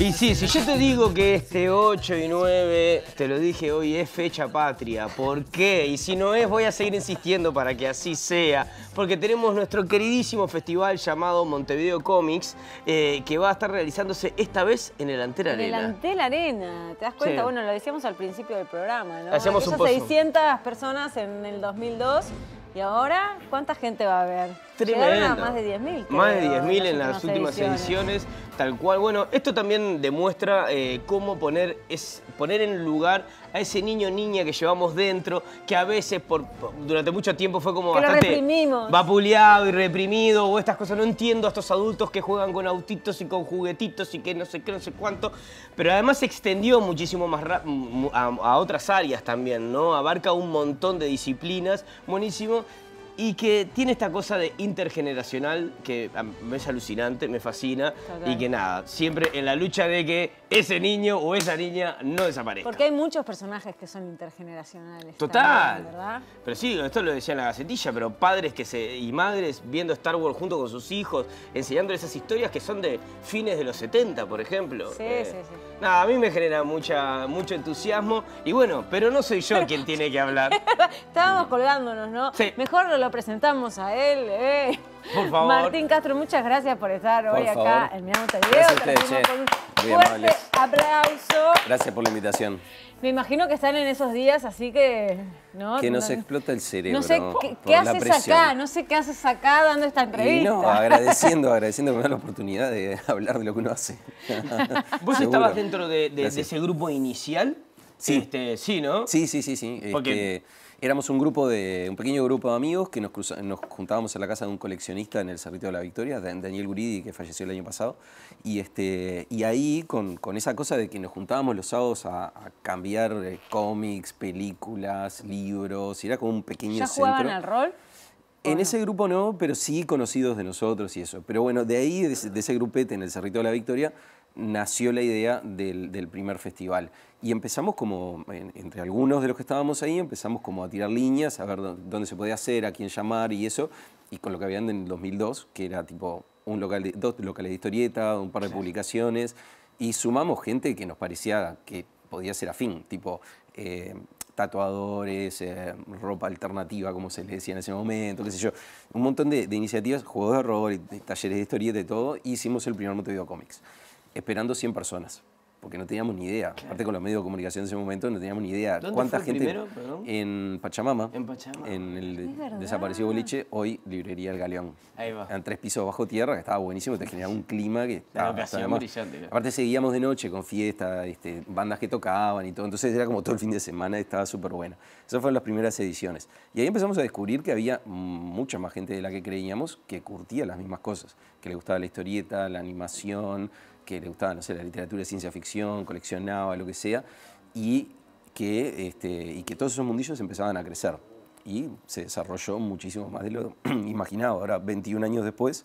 Y sí, si yo te digo que este 8 y 9, te lo dije hoy, es fecha patria. ¿Por qué? Y si no es, voy a seguir insistiendo para que así sea. Porque tenemos nuestro queridísimo festival llamado Montevideo Comics, eh, que va a estar realizándose esta vez en el Antel Arena. En el Antel Arena, ¿te das cuenta? Bueno, lo decíamos al principio del programa, ¿no? Hacíamos un 600 personas en el 2002. ¿Y ahora cuánta gente va a haber? más de 10.000. Más de 10.000 en las últimas ediciones. tal cual. Bueno, esto también demuestra eh, cómo poner, es, poner en lugar a ese niño niña que llevamos dentro, que a veces por, durante mucho tiempo fue como bastante vapuleado y reprimido o estas cosas. No entiendo a estos adultos que juegan con autitos y con juguetitos y que no sé qué, no sé cuánto. Pero además se extendió muchísimo más a otras áreas también, ¿no? Abarca un montón de disciplinas. Buenísimo y que tiene esta cosa de intergeneracional que me es alucinante, me fascina y que nada, siempre en la lucha de que ese niño o esa niña no desaparezca. Porque hay muchos personajes que son intergeneracionales. Total. Pero sí, esto lo decía en la gacetilla, pero padres que se y madres viendo Star Wars junto con sus hijos, enseñándoles esas historias que son de fines de los 70, por ejemplo. Sí, eh, sí, sí. Nada, a mí me genera mucha, mucho entusiasmo y bueno, pero no soy yo quien tiene que hablar. Estábamos colgándonos, ¿no? Sí. Mejor lo presentamos a él. Eh. Por favor. Martín Castro, muchas gracias por estar hoy acá en Mi taller aplauso. Gracias por la invitación. Me imagino que están en esos días, así que... Que nos explota el cerebro. No sé qué, haces acá, no sé qué haces acá dando esta entrevista. agradeciendo, agradeciendo que la oportunidad de hablar de lo que uno hace. ¿Vos estabas dentro de, ese grupo inicial? Sí. Este, sí, ¿no? Sí, sí, sí, sí. Porque... Este, Éramos un grupo de, un pequeño grupo de amigos que nos, juntábamos en la casa de un coleccionista en el Cerrito de la Victoria, Daniel Guridi, que falleció el año pasado. Y, este, y ahí, con, esa cosa de que nos juntábamos los sábados a, cambiar eh, cómics, películas, libros, era como un pequeño ¿Ya jugaban centro. al rol? En ese grupo no, pero sí conocidos de nosotros y eso. Pero bueno, de ahí, de ese grupete en el Cerrito de la Victoria, nació la idea del, primer festival. Y empezamos como, entre algunos de los que estábamos ahí, empezamos como a tirar líneas, a ver dónde se podía hacer, a quién llamar y eso, y con lo que habían en el 2002, que era tipo un local dos locales de historieta, un par de publicaciones, y sumamos gente que nos parecía que podía ser afín, tipo eh, tatuadores, eh, ropa alternativa, como se les decía en ese momento, qué sé yo. Un montón de, iniciativas, juegos de rol, talleres de historieta y todo, e hicimos el primer de Comics esperando 100 personas, porque no teníamos ni idea. Aparte con los medios de comunicación en ese momento no teníamos ni idea ¿Dónde cuánta gente en Pachamama, en, Pachamama. en el desaparecido boliche, hoy librería El Galeón. Ahí va. En tres pisos bajo tierra, que estaba buenísimo, te generaba un clima que estaba brillante. Aparte seguíamos de noche con fiesta, este, bandas que tocaban y todo, entonces era como todo el fin de semana, estaba súper bueno. Esas fueron las primeras ediciones. Y ahí empezamos a descubrir que había mucha más gente de la que creíamos que curtía las mismas cosas, que le gustaba la historieta, la animación, que le gustaba, no sé, la literatura, ciencia ficción, coleccionaba, lo que sea, y que, este, y que todos esos mundillos empezaban a crecer. Y se desarrolló muchísimo más de lo imaginado. Ahora, 21 años después,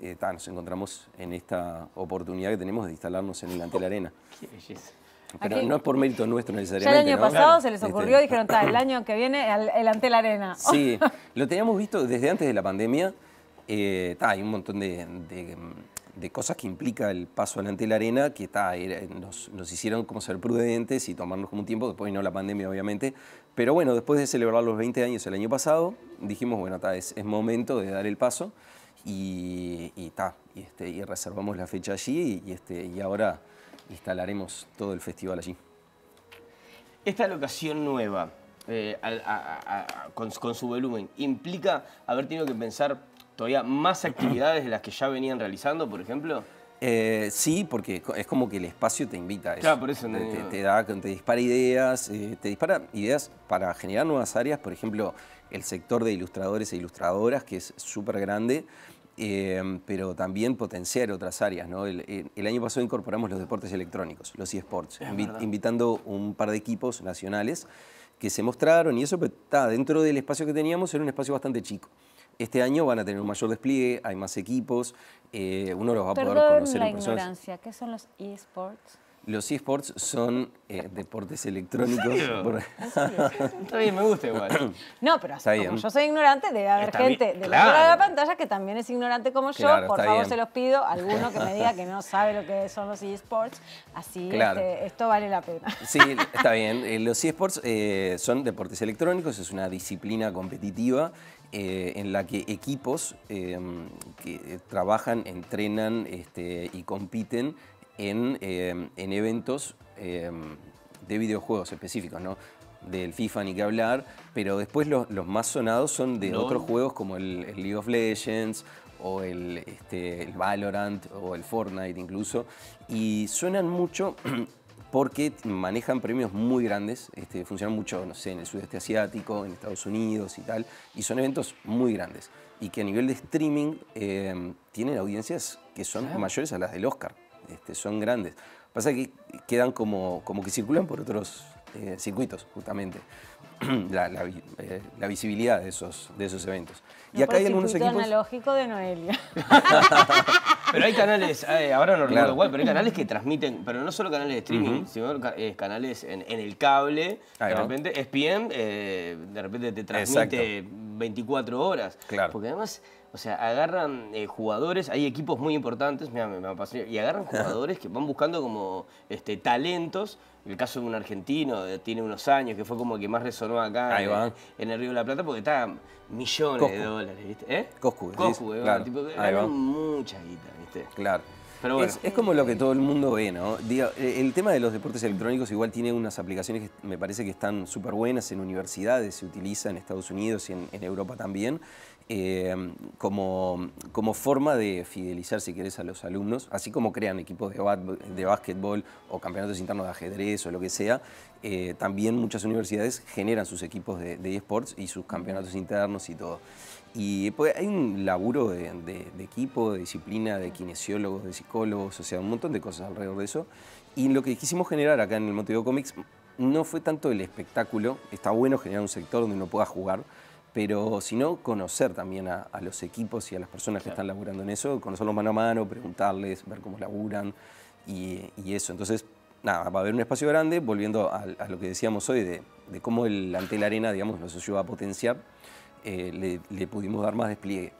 eh, nos encontramos en esta oportunidad que tenemos de instalarnos en el Antel Arena. Pero no es por mérito nuestro necesariamente. el año pasado se les ocurrió, este. dijeron, el año que viene el, Antel Arena. Sí, lo teníamos visto desde antes de la pandemia. Eh, hay un montón de de cosas que implica el paso delante de la arena, que está, nos, hicieron como ser prudentes y tomarnos como un tiempo, después vino la pandemia obviamente, pero bueno, después de celebrar los 20 años el año pasado, dijimos, bueno, está, es, momento de dar el paso y, y, este, y reservamos la fecha allí y, este, y ahora instalaremos todo el festival allí. Esta locación nueva, eh, con su volumen, implica haber tenido que pensar todavía más actividades de las que ya venían realizando, por ejemplo? Eh, sí, porque es como que el espacio te invita a eso. Claro, por eso te, te dispara ideas, eh, te dispara ideas para generar nuevas áreas, por ejemplo, el sector de ilustradores e ilustradoras, que es súper grande, eh, pero también potenciar otras áreas. ¿no? El, año pasado incorporamos los deportes electrónicos, los eSports, invitando un par de equipos nacionales que se mostraron y eso está dentro del espacio que teníamos, era un espacio bastante chico. Este año van a tener un mayor despliegue, hay más equipos, eh, uno los va a poder conocer la en ignorancia, ¿qué son los eSports? Los esports son eh, deportes electrónicos. Ah, está bien, me gusta igual. No, pero así, como yo soy ignorante, debe haber gente de la de la pantalla que también es ignorante como yo. Por favor, se los pido. Alguno que me diga que no sabe lo que son los esports. Así este, esto vale la pena. Sí, está bien. Eh, los esports eh, son deportes electrónicos, es una disciplina competitiva en la que equipos que trabajan, entrenan este, y compiten Em, en, eventos em, de videojuegos específicos, ¿no? Del FIFA ni que hablar, pero después los, más sonados son de otros juegos como el, League of Legends o este, el, Valorant o el Fortnite incluso, y suenan mucho porque manejan premios muy grandes, este, funcionan mucho, no sé, en el sudeste asiático, en Estados Unidos y tal, y son eventos muy grandes, y que a nivel de streaming em, tienen audiencias que son mayores a las del Oscar. Este, son grandes. Pasa que quedan como, como que circulan por otros eh, circuitos, justamente, eh, la, visibilidad de esos, de esos eventos. y acá hay algunos equipos... analógico de Noelia. pero hay canales, eh, ahora no recuerdo pero hay canales que transmiten, pero no solo canales de streaming, sino canales en, el cable. de repente, e SPM, de repente te transmite... 24 horas. Claro. Porque además, o sea, agarran eh, jugadores, hay equipos muy importantes, me, y agarran jugadores que van buscando como este, talentos. El caso de un argentino, tiene unos años, que fue como que más resonó acá en, el Río de la Plata, porque está millones de dólares, ¿viste? ¿Eh? Coscu. claro. mucha guita, ¿viste? Claro es, como lo que todo el mundo ve, ¿no? Eh, el tema de los deportes electrónicos igual tiene unas aplicaciones que me parece que están súper buenas en universidades, se utiliza en Estados Unidos y en, Europa también, eh, como, forma de fidelizar, si querés, a los alumnos, así como crean equipos de, de básquetbol o campeonatos internos de ajedrez o lo que sea, eh, también muchas universidades generan sus equipos de esports y sus campeonatos internos y todo. Y pues, hay un laburo de, equipo, de disciplina, de kinesiólogos, de psicólogos, o sea, un montón de cosas alrededor de eso. Y lo que quisimos generar acá en el Motivo Comics no fue tanto el espectáculo, está bueno generar un sector donde uno pueda jugar, pero sino conocer también a, los equipos y a las personas que están laburando en eso, conocerlos mano a mano, preguntarles, ver cómo laburan y, eso. Entonces, nada, va a haber un espacio grande, volviendo a, lo que decíamos hoy de, de cómo el ante la arena, digamos, nos ayuda a potenciar eh, le, pudimos dar más despliegue.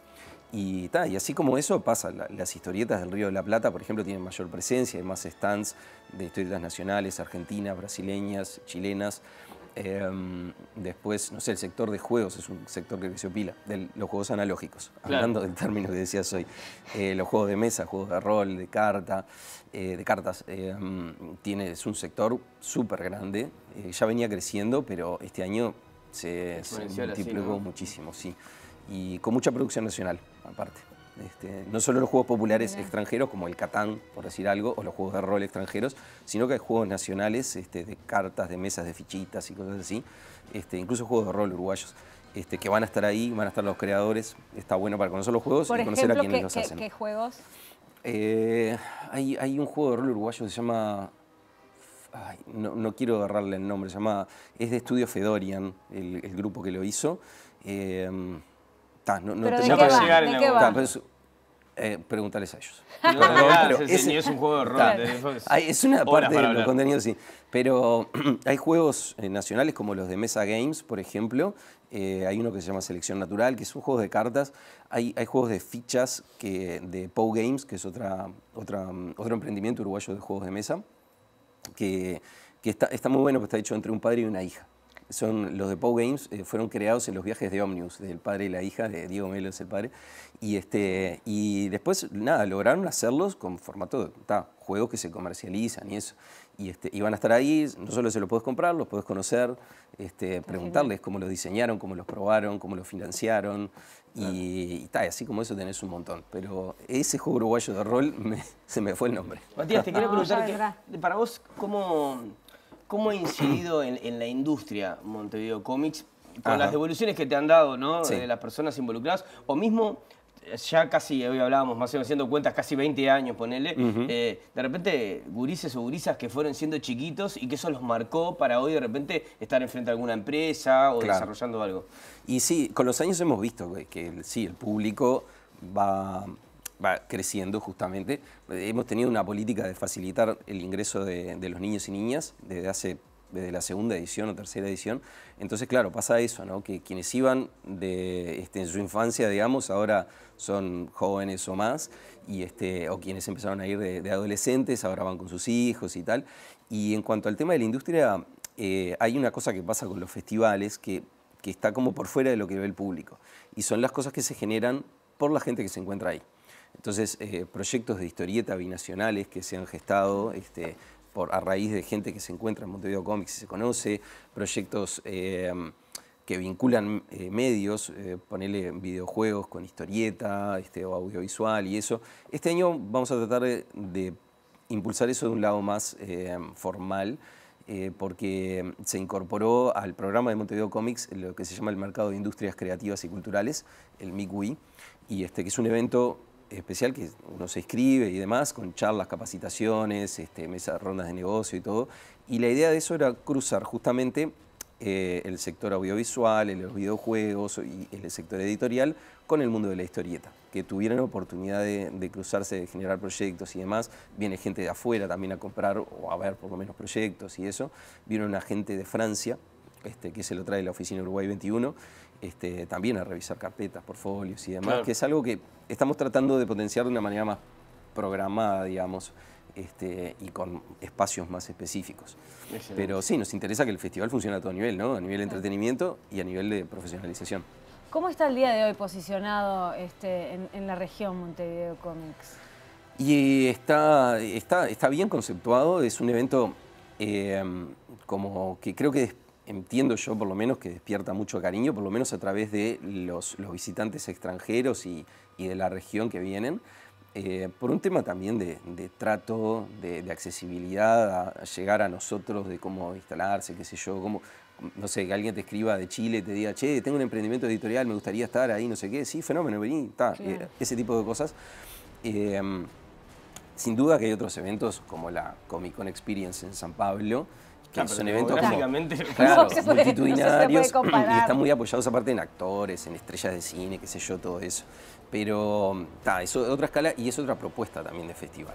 Y, y así como eso pasa, las historietas del Río de la Plata, por ejemplo, tienen mayor presencia, hay más stands de historietas nacionales, argentinas, brasileñas, chilenas. Em, después, no sé, el sector de juegos es un sector que creció pila, de los juegos analógicos, hablando del término que decías hoy. Eh, los juegos de mesa, juegos de rol, de carta, eh, de cartas, em, tiene, es un sector súper grande. ya venía creciendo, pero este año se, multiplicó muchísimo, sí. Y con mucha producción nacional, aparte. Este, no solo los juegos populares extranjeros, como el Catán, por decir algo, o los juegos de rol extranjeros, sino que hay juegos nacionales este, de cartas, de mesas, de fichitas y cosas así, este, incluso juegos de rol uruguayos. Este, que van a estar ahí, van a estar los creadores. Está bueno para conocer los juegos y conocer a quienes los hacen. ¿Qué, qué juegos? Eh, hay, hay, un juego de rol uruguayo que se llama no, quiero agarrarle el nombre, llamada, es de Estudio Fedorian, el, grupo que lo hizo. Eh, no, Llegar preguntarles a ellos. pero es, un juego de rol. Es una parte del contenido, sí. Pero hay juegos eh, nacionales como los de Mesa Games, por ejemplo. Eh, hay uno que se llama Selección Natural, que es un juego de cartas. Hay, hay juegos de fichas que, de Pow Games, que es otra, otra, otro emprendimiento uruguayo de juegos de mesa que, está, muy bueno, que pues está hecho entre un padre y una hija. Son los de Poe Games, eh, fueron creados en los viajes de Omnius, del padre y la hija, de Diego Melo es el padre. Y, este, y después, nada, lograron hacerlos con formato de juegos que se comercializan y eso. Este, y, van a estar ahí, no solo se los puedes comprar, los puedes conocer, este, preguntarles cómo los diseñaron, cómo los probaron, cómo los financiaron, y, tal así como eso tenés un montón. Pero ese juego uruguayo de rol se me fue el nombre. Matías, te quiero preguntar, para vos, ¿cómo, cómo ha incidido en, la industria Montevideo Comics con las devoluciones que te han dado ¿no? de las personas involucradas, o mismo ya casi, hoy hablábamos más o menos haciendo cuentas, casi 20 años, ponele, eh, de repente gurises o gurisas que fueron siendo chiquitos y que eso los marcó para hoy de repente estar enfrente a alguna empresa o desarrollando algo. Y sí, con los años hemos visto que, que sí, el público va, va, creciendo justamente. Hemos tenido una política de facilitar el ingreso de, de los niños y niñas desde hace desde la segunda edición o tercera edición. Entonces, claro, pasa eso, ¿no? Que quienes iban de, este, en su infancia, digamos, ahora son jóvenes o más, y este, o quienes empezaron a ir de, adolescentes, ahora van con sus hijos y tal. Y en cuanto al tema de la industria, eh, hay una cosa que pasa con los festivales que, está como por fuera de lo que ve el público, y son las cosas que se generan por la gente que se encuentra ahí. Entonces, eh, proyectos de historieta binacionales que se han gestado, este, a raíz de gente que se encuentra en Montevideo Comics y se conoce, proyectos eh, que vinculan eh, medios, eh, ponerle videojuegos con historieta este, o audiovisual y eso. Este año vamos a tratar de, impulsar eso de un lado más formal. porque se incorporó al programa de Montevideo Comics lo que se llama el Mercado de Industrias Creativas y Culturales, el MICUI, y este, que es un evento especial que uno se escribe y demás, con charlas, capacitaciones, este, mesas, rondas de negocio y todo. Y la idea de eso era cruzar justamente eh, el sector audiovisual, el, los videojuegos y el sector editorial con el mundo de la historieta, que tuvieran oportunidad de, cruzarse, de generar proyectos y demás. Viene gente de afuera también a comprar o a ver por lo menos proyectos y eso. Vino una gente de Francia, este, que se lo trae la oficina Uruguay 21 este, también a revisar carpetas, portfolios y demás, que es algo que estamos tratando de potenciar de una manera más programada, digamos, este, y con espacios más específicos. Pero sí, nos interesa que el festival funcione a todo nivel, ¿no? A nivel de entretenimiento y a nivel de profesionalización. ¿Cómo está el día de hoy posicionado este, en, la región Montevideo Comics? Y está, está, está bien conceptuado, es un evento eh, como que creo que entiendo yo por lo menos que despierta mucho cariño, por lo menos a través de los, los visitantes extranjeros y, y, de la región que vienen, eh, por un tema también de, de trato, de, accesibilidad, a llegar a nosotros, de cómo instalarse, qué sé yo, cómo, no sé, que alguien te escriba de Chile, te diga, che, tengo un emprendimiento editorial, me gustaría estar ahí, no sé qué, sí, fenómeno, vení, está, eh, ese tipo de cosas. Eh, sin duda que hay otros eventos como la Comic Con Experience en San Pablo, Ah, son eventos pues, claro, multitudinarios y están muy apoyados aparte en actores, en estrellas de cine, qué sé yo, todo eso. Pero eso es otra escala y es otra propuesta también de festival.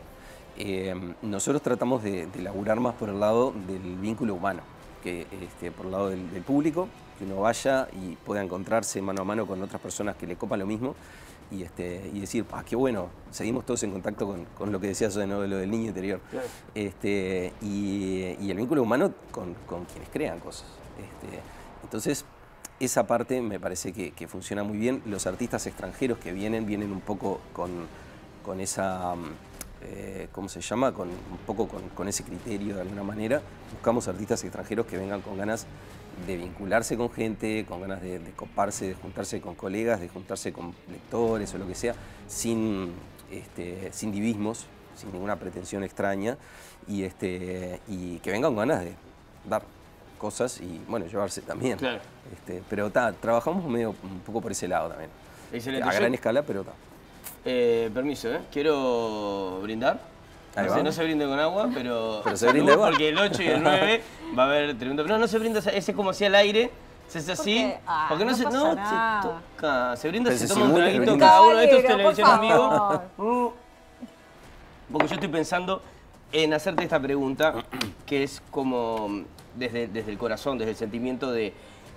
Eh, nosotros tratamos de, laburar más por el lado del vínculo humano, que este, por el lado del, del público, que uno vaya y pueda encontrarse mano a mano con otras personas que le copan lo mismo y, este, y decir, ah, qué bueno, seguimos todos en contacto con, lo que decías de lo del niño interior. Este, y, el vínculo humano con, quienes crean cosas. Este. entonces, esa parte me parece que, funciona muy bien. Los artistas extranjeros que vienen, vienen un poco con, con esa... Eh, ¿cómo se llama? Con, un poco con, ese criterio de alguna manera. Buscamos artistas extranjeros que vengan con ganas de vincularse con gente, con ganas de, coparse, de juntarse con colegas, de juntarse con lectores o lo que sea, sin, este, sin divismos, sin ninguna pretensión extraña, y, este, y que vengan con ganas de dar cosas y, bueno, llevarse también. Este, pero está, trabajamos medio un poco por ese lado también. Excelente. A gran escala, pero está eh, permiso, ¿eh? quiero brindar no se brinde con agua, pero. Pero se Porque el 8 y el 9 va a haber tremendo. No, no se brinda, ese es como así al aire. Se hace así. Porque, ah, no, se. No, se toca. Se brinda, se, toma un traguito cada uno de estos televisión amigos. Uh. porque yo estoy pensando en hacerte esta pregunta, que es como desde, desde el corazón, desde el sentimiento de.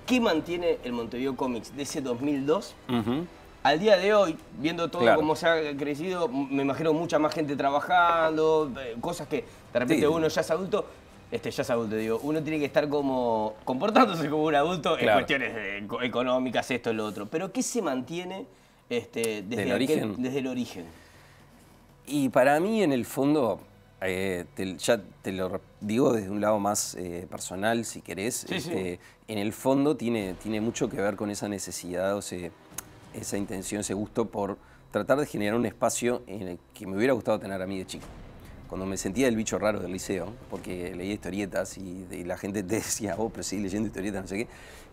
¿Qué mantiene el Montevideo Comics de ese 2002? Uh al día de hoy, viendo todo cómo se ha crecido, me imagino mucha más gente trabajando, eh, cosas que de repente uno ya es adulto, este, ya es adulto, digo, uno tiene que estar como comportándose como un adulto en cuestiones económicas, esto, lo otro. Pero ¿qué se mantiene este, desde, el desde el origen? Y para mí, en el fondo, eh, ya te lo digo desde un lado más eh, personal, si querés, este, en el fondo tiene, tiene mucho que ver con esa necesidad, o sea, esa intención, ese gusto por tratar de generar un espacio en el que me hubiera gustado tener a mí de chico. Cuando me sentía el bicho raro del liceo, porque leía historietas y, la gente te decía, oh, pero sí, leyendo historietas, no sé qué,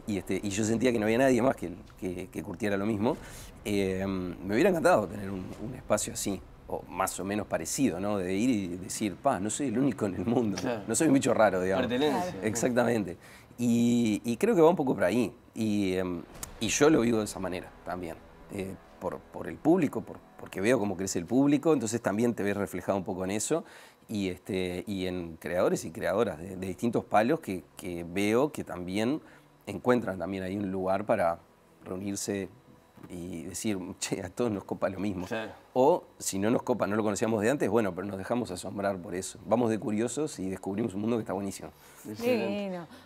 y, este, y yo sentía que no había nadie más que, que, que curtiera lo mismo, eh, me hubiera encantado tener un, espacio así. O más o menos parecido, ¿no? De ir y decir, pa, no soy el único en el mundo, no soy un bicho raro, digamos. Pertenencia. Exactamente. Y, creo que va un poco por ahí. Y em, y yo lo vivo de esa manera también, eh, por, el público, porque veo cómo crece el público, entonces también te ves reflejado un poco en eso y, este, y en creadores y creadoras de, distintos palos que, que, veo que también encuentran también ahí un lugar para reunirse, y decir, che, a todos nos copa lo mismo. O si no nos copa, no lo conocíamos de antes, bueno, pero nos dejamos asombrar por eso. Vamos de curiosos y descubrimos un mundo que está buenísimo.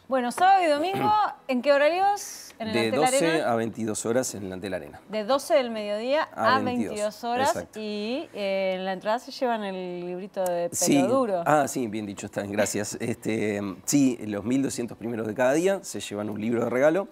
Bueno, sábado y domingo, ¿en qué horarios? de 12 a 22 horas en la Antel Arena. De 12 del mediodía a, 22. horas y eh, en la entrada se llevan el librito de pelo duro. Ah, sí, bien dicho, están, gracias. Este, sí, los 1.200 primeros de cada día se llevan un libro de regalo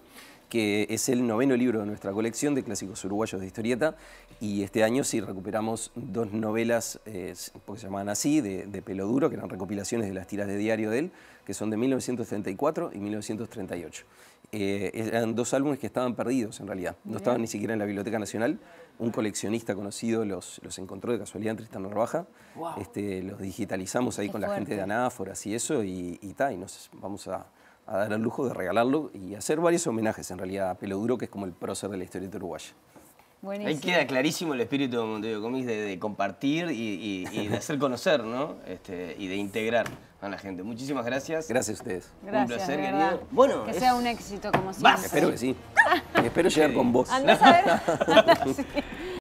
que es el noveno libro de nuestra colección de clásicos uruguayos de historieta. Y este año sí recuperamos dos novelas, eh, porque se llamaban así, de, de pelo duro, que eran recopilaciones de las tiras de diario de él, que son de 1934 y 1938. Eh, eran dos álbumes que estaban perdidos en realidad, no estaban ni siquiera en la Biblioteca Nacional. Un coleccionista conocido los, los encontró de casualidad en Tristan Norbaja, Este, los digitalizamos ahí con la gente de Anáforas y eso, y, y, y nos vamos a, a dar el lujo de regalarlo y hacer varios homenajes en realidad a Pelo Duro, que es como el prócer de la historia uruguaya. Uruguay. Ahí queda clarísimo el espíritu de Montevideo Comis de, compartir y, de hacer conocer, ¿no? Este, y de integrar a la gente. Muchísimas gracias. Gracias a ustedes. un placer, querido. Bueno, que sea un éxito como siempre. Espero que sí. Espero llegar con vos.